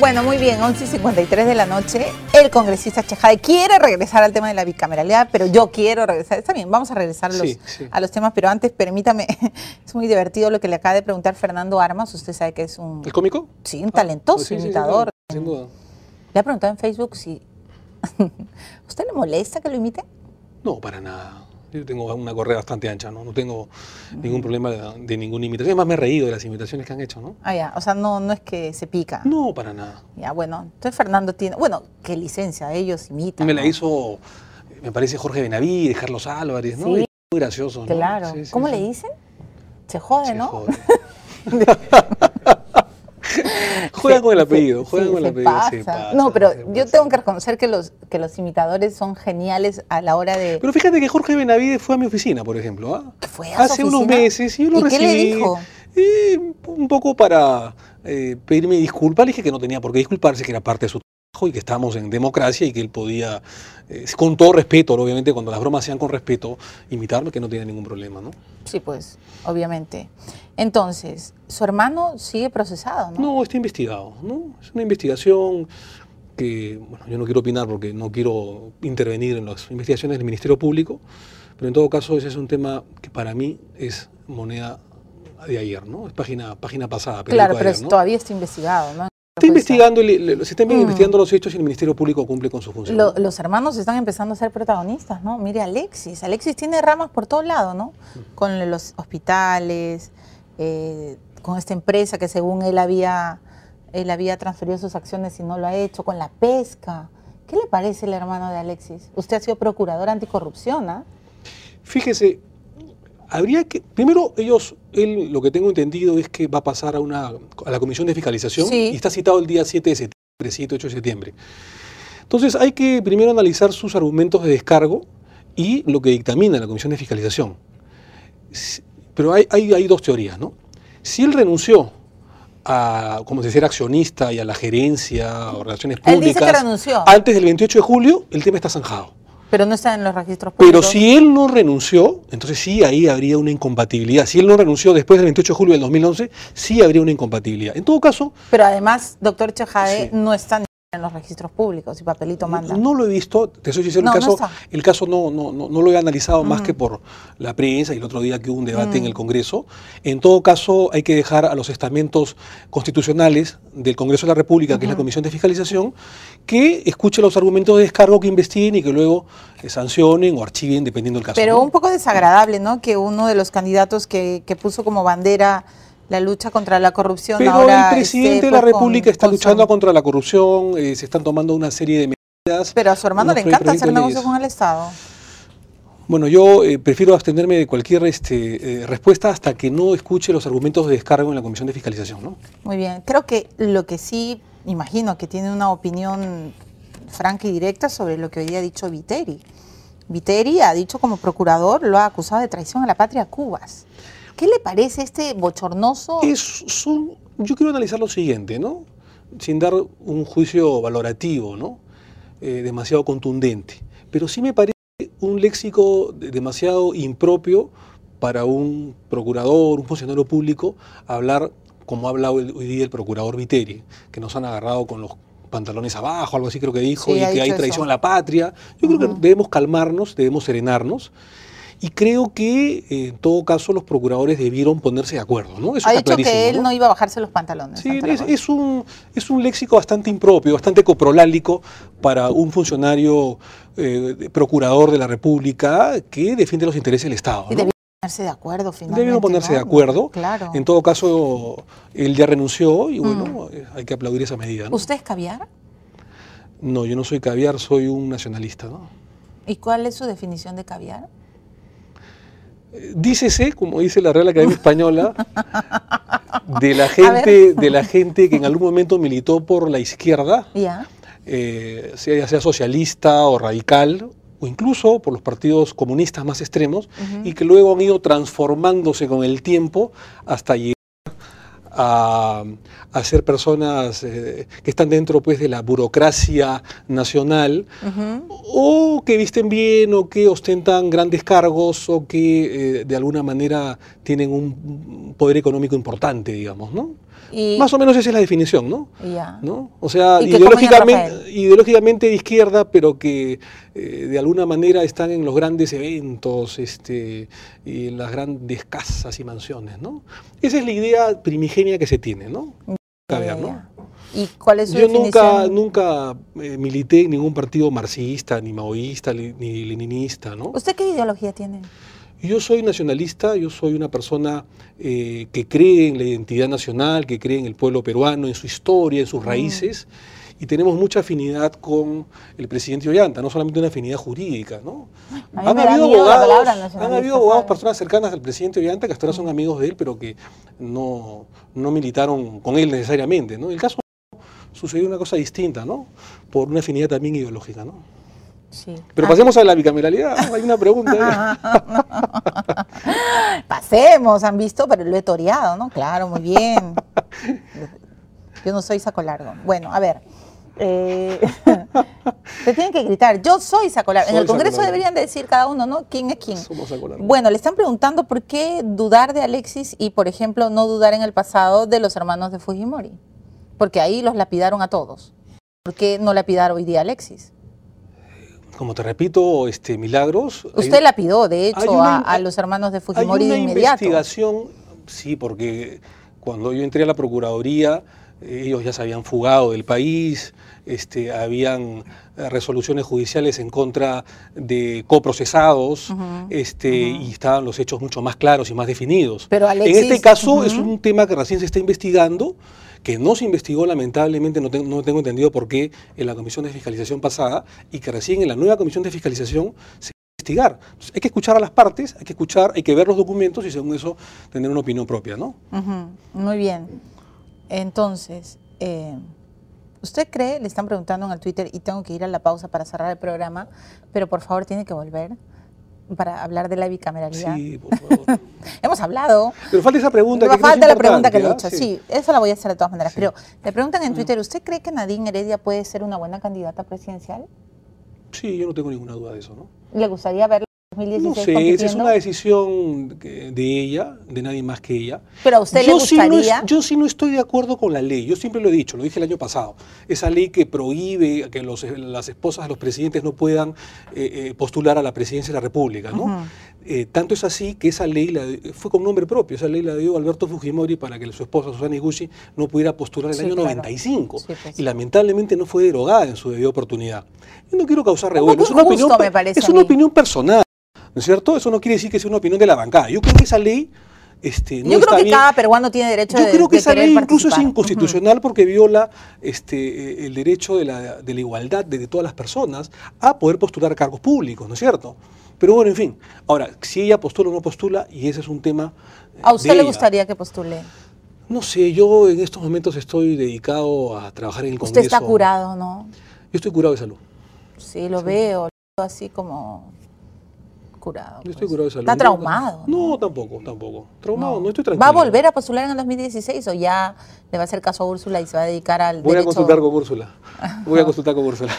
Bueno, muy bien, 11.53 de la noche, el congresista Chejade quiere regresar al tema de la bicameralidad, pero yo quiero regresar. Está bien, vamos a regresar a los, temas, pero antes permítame, es muy divertido lo que le acaba de preguntar Fernando Armas, usted sabe que es un... ¿El cómico? Sí, un talentoso ah, pues imitador. sin duda. Le ha preguntado en Facebook si... ¿Usted le molesta que lo imite? No, para nada. Yo tengo una correa bastante ancha, ¿no? No tengo ningún problema de, ninguna ningún imitación. Además, me he reído de las imitaciones que han hecho, ¿no? Ah, ya. O sea, no, no es que se pica. No, para nada. Ya, bueno. Entonces, Fernando tiene... Bueno, qué licencia ellos imitan. Me la hizo, me parece, Jorge Benavides, Carlos Álvarez, ¿no? Muy gracioso, ¿no? Claro. ¿Cómo le dicen? Se jode, se ¿no? Jode. Juegan con el apellido, juegan con el apellido. no, pero yo tengo que reconocer que los, que los imitadores son geniales a la hora de. Pero fíjate que Jorge Benavides fue a mi oficina, por ejemplo. ¿ah? Hace unos meses y yo lo recibí. ¿Qué dijo? Eh, un poco para eh, pedirme disculpas, le dije que no tenía por qué disculparse, que era parte de su y que estamos en democracia y que él podía, eh, con todo respeto, obviamente cuando las bromas sean con respeto, imitarme, que no tiene ningún problema, ¿no? Sí, pues, obviamente. Entonces, su hermano sigue procesado, ¿no? No, está investigado, ¿no? Es una investigación que, bueno, yo no quiero opinar porque no quiero intervenir en las investigaciones del Ministerio Público, pero en todo caso ese es un tema que para mí es moneda de ayer, ¿no? Es página, página pasada. Claro, pero todavía está investigado, ¿no? se están mm. investigando los hechos y el Ministerio Público cumple con su función. los hermanos están empezando a ser protagonistas, ¿no? Mire, Alexis. Alexis tiene ramas por todos lado, ¿no? Mm. Con los hospitales, eh, con esta empresa que según él había, había transferido sus acciones y no lo ha hecho, con la pesca. ¿Qué le parece el hermano de Alexis? Usted ha sido procurador anticorrupción, ¿ah? Fíjese, habría que. Primero, ellos, él, lo que tengo entendido es que va a pasar a, una, a la Comisión de Fiscalización y está citado el día 7 de septiembre, 7, 8 de septiembre. Entonces, hay que primero analizar sus argumentos de descargo y lo que dictamina la Comisión de Fiscalización. Pero hay, hay, dos teorías, ¿no? Si él renunció a, como decir ser accionista y a la gerencia o relaciones públicas. Antes del 28 de julio, el tema está zanjado. Pero no está en los registros públicos. Pero si él no renunció, entonces sí ahí habría una incompatibilidad. Si él no renunció después del 28 de julio del 2011, sí habría una incompatibilidad. En todo caso... Pero además, doctor Chajae no está en los registros públicos y papelito manda. No, lo he visto, te soy sincero, el caso, no, el caso no, no, lo he analizado más que por la prensa y el otro día que hubo un debate en mm. el Congreso. En todo caso, hay que dejar a los estamentos constitucionales del Congreso de la República, que es la Comisión de Fiscalización, que escuchen los argumentos de descargo que investiguen y que luego eh, sancionen o archiven, dependiendo del caso. Pero un poco desagradable, ¿no? Que uno de los candidatos que, que puso como bandera la lucha contra la corrupción. Pero el presidente de la República está luchando contra la corrupción, eh, se están tomando una serie de medidas. Pero a su hermano le encanta hacer negocios con el Estado. Bueno, yo eh, prefiero abstenerme de cualquier este, eh, respuesta hasta que no escuche los argumentos de descargo en la Comisión de Fiscalización. ¿no? Muy bien, creo que lo que sí, imagino que tiene una opinión franca y directa sobre lo que hoy ha dicho Viteri. Viteri ha dicho como procurador, lo ha acusado de traición a la patria Cubas. ¿Qué le parece este bochornoso? Es, yo quiero analizar lo siguiente, ¿no? Sin dar un juicio valorativo, ¿no? Eh, demasiado contundente. Pero sí me parece un léxico demasiado impropio para un procurador, un funcionario público, hablar como ha hablado hoy día el procurador Viteri, que nos han agarrado con los pantalones abajo, algo así creo que dijo, y que hay traición a la patria. Yo creo que debemos calmarnos, debemos serenarnos y creo que en todo caso los procuradores debieron ponerse de acuerdo, ¿no? ha dicho que él ¿no? iba a bajarse los pantalones. Sí, es, un, es un léxico bastante impropio, bastante coprolálico para un funcionario eh, procurador de la República que defiende los intereses del Estado. debieron ponerse de acuerdo finalmente. Debieron ponerse de acuerdo. En todo caso, él ya renunció y mm. bueno, eh, hay que aplaudir esa medida. ¿Usted es caviar? No, yo no soy caviar, soy un nacionalista, ¿no? ¿Y cuál es su definición de caviar? dícese, como dice la Real Academia Española, de la gente, de la gente que en algún momento militó por la izquierda, eh, sea, ya sea socialista o radical, o incluso por los partidos comunistas más extremos, y que luego han ido transformándose con el tiempo hasta llegar a, ser personas eh, que están dentro pues, de la burocracia nacional o que visten bien o que ostentan grandes cargos o que eh, de alguna manera tienen un poder económico importante, digamos, ¿no? Más o menos esa es la definición, ¿no? O sea, ideológicamente, de izquierda, pero que eh, de alguna manera están en los grandes eventos este, y en las grandes casas y mansiones, ¿no? Esa es la idea primigenia que se tiene, ¿no? ¿no? ¿Y cuál es su Yo nunca, nunca eh, milité en ningún partido marxista, ni maoísta, ni leninista, ¿no? ¿Usted qué ideología tiene? Yo soy nacionalista, yo soy una persona eh, que cree en la identidad nacional, que cree en el pueblo peruano, en su historia, en sus mm. raíces y tenemos mucha afinidad con el presidente Ollanta, no solamente una afinidad jurídica, ¿no? Han habido, abogados, han habido abogados, personas cercanas al presidente Ollanta que hasta ahora son amigos de él, pero que no, militaron con él necesariamente, ¿no? El caso sucedió una cosa distinta, ¿no? Por una afinidad también ideológica, ¿no? Sí. Pero ah. pasemos a la bicameralidad. Hay una pregunta. pasemos, han visto, pero lo he toreado, ¿no? Claro, muy bien. Yo no soy saco largo. Bueno, a ver. Eh, te tienen que gritar, yo soy sacolar. En el Congreso deberían decir cada uno, ¿no? ¿Quién es quién? Somos sacolar. Bueno, le están preguntando por qué dudar de Alexis y, por ejemplo, no dudar en el pasado de los hermanos de Fujimori. Porque ahí los lapidaron a todos. ¿Por qué no lapidar hoy día a Alexis? como te repito, este, Milagros. Usted lapidó, de hecho, a, los hermanos de Fujimori hay una investigación, sí, porque cuando yo entré a la Procuraduría, ellos ya se habían fugado del país, este, habían eh, resoluciones judiciales en contra de coprocesados este, y estaban los hechos mucho más claros y más definidos. Pero en este caso es un tema que recién se está investigando, que no se investigó lamentablemente, no, tengo entendido por qué, en la comisión de fiscalización pasada y que recién en la nueva comisión de fiscalización se investigar. hay que escuchar a las partes, hay que escuchar, hay que ver los documentos y según eso tener una opinión propia, ¿no? Muy bien. Entonces, eh, ¿usted cree? Le están preguntando en el Twitter y tengo que ir a la pausa para cerrar el programa, pero por favor tiene que volver para hablar de la bicameralidad. Sí, por favor. Hemos hablado. Pero falta esa pregunta. que falta la pregunta que le he hecho. Sí. eso la voy a hacer de todas maneras. Pero le preguntan en mm. Twitter, ¿usted cree que Nadine Heredia puede ser una buena candidata presidencial? Sí, yo no tengo ninguna duda de eso, ¿no? ¿Le gustaría verla? no sé, esa es una decisión de ella, de nadie más que ella. Pero a usted yo le gustaría... yo sí no estoy de acuerdo con la ley, yo siempre lo he dicho, lo dije el año pasado. Esa ley que prohíbe que las esposas de los presidentes no puedan eh, eh, postular a la presidencia de la República, eh, tanto es así que esa ley la, fue con nombre propio, esa ley la dio Alberto Fujimori para que su esposa Susana Iguchi no pudiera postular en el año 95. Y pues lamentablemente no fue derogada en su debida oportunidad. Yo no quiero causar revuelo, es una opinión personal. ¿No es cierto? Eso no quiere decir que sea una opinión de la bancada. Yo creo que esa ley este, no Yo creo que cada peruano tiene derecho Yo creo que esa ley incluso es inconstitucional porque viola este, eh, el derecho de la, igualdad de, todas las personas a poder postular cargos públicos, ¿no es cierto? Pero bueno, en fin. Ahora, si ella postula o no postula, y ese es un tema. Eh, ¿A usted le gustaría que postule? No sé, yo en estos momentos estoy dedicado a trabajar en el Congreso. Usted está curado, ¿no? Yo estoy curado de salud. Sí, lo lo veo, así como curado. estoy pues. curado salud. ¿Está traumado? No, tampoco, tampoco. Traumado, no. estoy tranquilo. ¿Va a volver a postular en el 2016 o ya le va a hacer caso a Úrsula y se va a dedicar al Voy a consultar con Úrsula. Voy a consultar con Úrsula.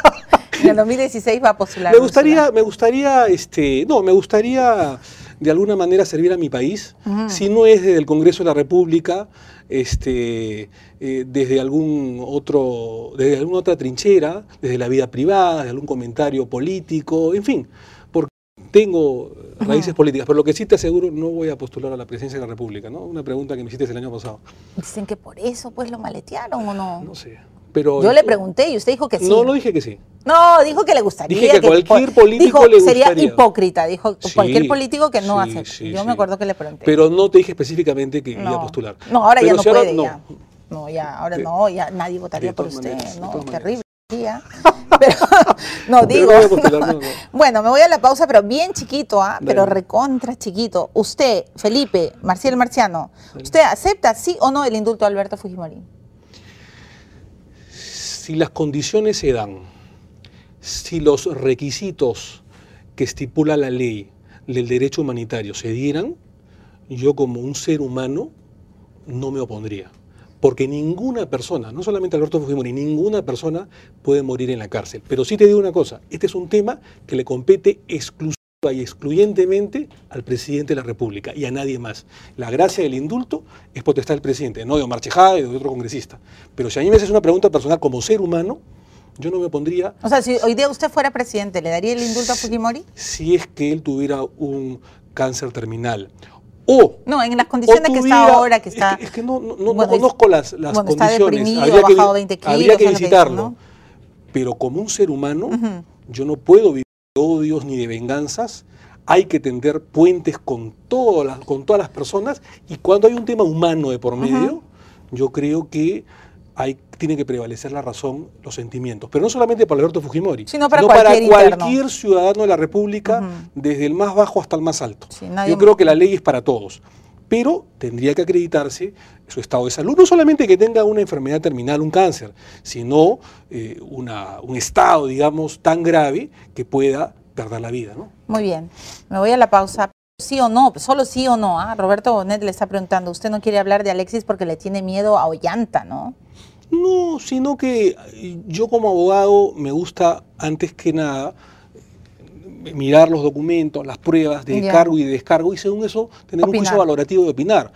en el 2016 va a postular. Me gustaría, me gustaría, este, no, me gustaría de alguna manera servir a mi país, si no es desde el Congreso de la República, este, eh, desde algún otro, desde alguna otra trinchera, desde la vida privada, desde algún comentario político, en fin tengo raíces políticas, pero lo que sí te aseguro, no voy a postular a la presidencia de la República, ¿no? Una pregunta que me hiciste el año pasado. Dicen que por eso, pues, lo maletearon o no. No sé. Pero Yo le pregunté y usted dijo que sí. No, no dije que sí. No, dijo que le gustaría. Dije que, cualquier político le Sería hipócrita, dijo cualquier político que no hace. Yo me acuerdo que le pregunté. Pero no te dije específicamente que iba a postular. No, ahora ya no puede, ya. No. ya, ahora no, ya nadie votaría por usted. terrible. no digo. bueno, me voy a la pausa, pero bien chiquito, ¿ah? pero recontra chiquito. Usted, Felipe, Marcial Marciano, ¿usted acepta sí o no el indulto de Alberto Fujimori? Si las condiciones se dan, si los requisitos que estipula la ley del derecho humanitario se dieran, yo como un ser humano no me opondría porque ninguna persona, no solamente Alberto Fujimori, ninguna persona puede morir en la cárcel. Pero sí te digo una cosa, este es un tema que le compete exclusiva y excluyentemente al presidente de la República y a nadie más. La gracia del indulto es potestad del presidente, no de Omar Chejada y de otro congresista. Pero si a mí me haces una pregunta personal como ser humano, yo no me pondría... O sea, si hoy día usted fuera presidente, ¿le daría el indulto a Fujimori? Si es que él tuviera un cáncer terminal no, en las condiciones que está ahora, que está... Es que, no, conozco las, las condiciones. Está habría que, bajado 20 kilos, habría que visitarlo. Pero como un ser humano, yo no puedo vivir de odios ni de venganzas. Hay que tender puentes con, todas las, con todas las personas. Y cuando hay un tema humano de por medio, yo creo que hay, tiene que prevalecer la razón, los sentimientos. Pero no solamente para Alberto Fujimori, sino para, cualquier, ciudadano de la República, desde el más bajo hasta el más alto. Yo creo que la ley es para todos. Pero tendría que acreditarse su estado de salud, no solamente que tenga una enfermedad terminal, un cáncer, sino eh, un estado, digamos, tan grave que pueda perder la vida. Muy bien, me voy a la pausa. Sí o no, solo sí o no. Ah, Roberto Bonet le está preguntando, usted no quiere hablar de Alexis porque le tiene miedo a Ollanta, ¿no? No, sino que eh, yo como abogado me gusta antes que nada mirar los documentos, las pruebas de cargo y de descargo y según eso tener un juicio valorativo de opinar.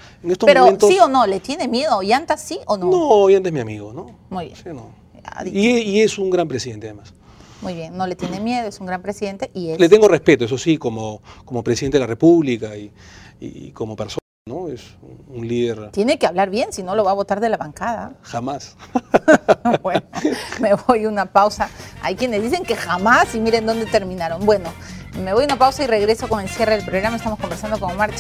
Pero sí o no, ¿le tiene miedo a Ollanta, sí o no? No, Ollanta es mi amigo, ¿no? Muy bien. y es un gran presidente además. Muy bien, no le tiene miedo, es un gran presidente y es... Le tengo respeto, eso sí, como, como presidente de la República y, como persona. ¿no? Es un líder. Tiene que hablar bien, si no lo va a votar de la bancada. Jamás. bueno, me voy una pausa. Hay quienes dicen que jamás y miren dónde terminaron. Bueno, me voy una pausa y regreso con el cierre del programa. Estamos conversando con Omar